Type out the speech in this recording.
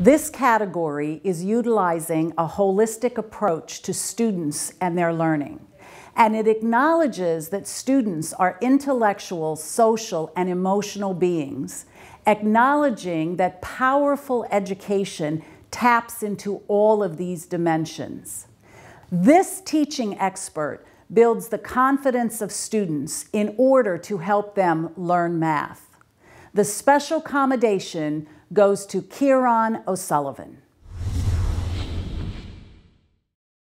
This category is utilizing a holistic approach to students and their learning. And it acknowledges that students are intellectual, social, and emotional beings, acknowledging that powerful education taps into all of these dimensions. This teaching expert builds the confidence of students in order to help them learn math. The special accommodation goes to Kieran O'Sullivan.